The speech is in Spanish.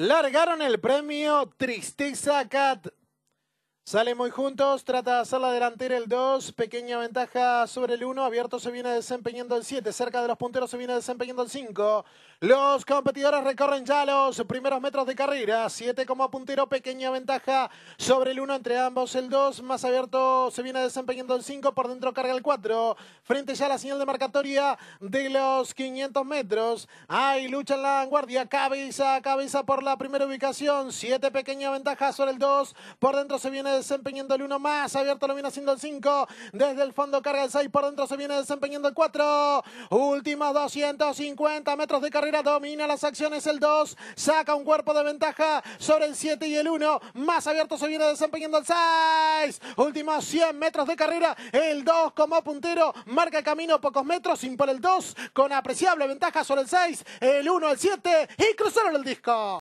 Largaron el premio Tristeza Cat Salen muy juntos, trata de hacer la delantera el 2, pequeña ventaja sobre el 1, abierto se viene desempeñando el 7, cerca de los punteros se viene desempeñando el 5. Los competidores recorren ya los primeros metros de carrera, 7 como puntero, pequeña ventaja sobre el 1 entre ambos, el 2 más abierto se viene desempeñando el 5, por dentro carga el 4, frente ya a la señal de marcatoria de los 500 metros. hay lucha en la vanguardia, cabeza a cabeza por la primera ubicación, 7 pequeña ventaja sobre el 2, por dentro se viene desempeñando el 1 más. Abierto lo viene haciendo el 5. Desde el fondo carga el 6. Por dentro se viene desempeñando el 4. Últimos 250 metros de carrera. Domina las acciones el 2. Saca un cuerpo de ventaja sobre el 7 y el 1. Más abierto se viene desempeñando el 6. Últimos 100 metros de carrera. El 2 como puntero. Marca el camino pocos metros. sin por el 2 con apreciable ventaja sobre el 6. El 1, el 7. Y cruzaron el disco.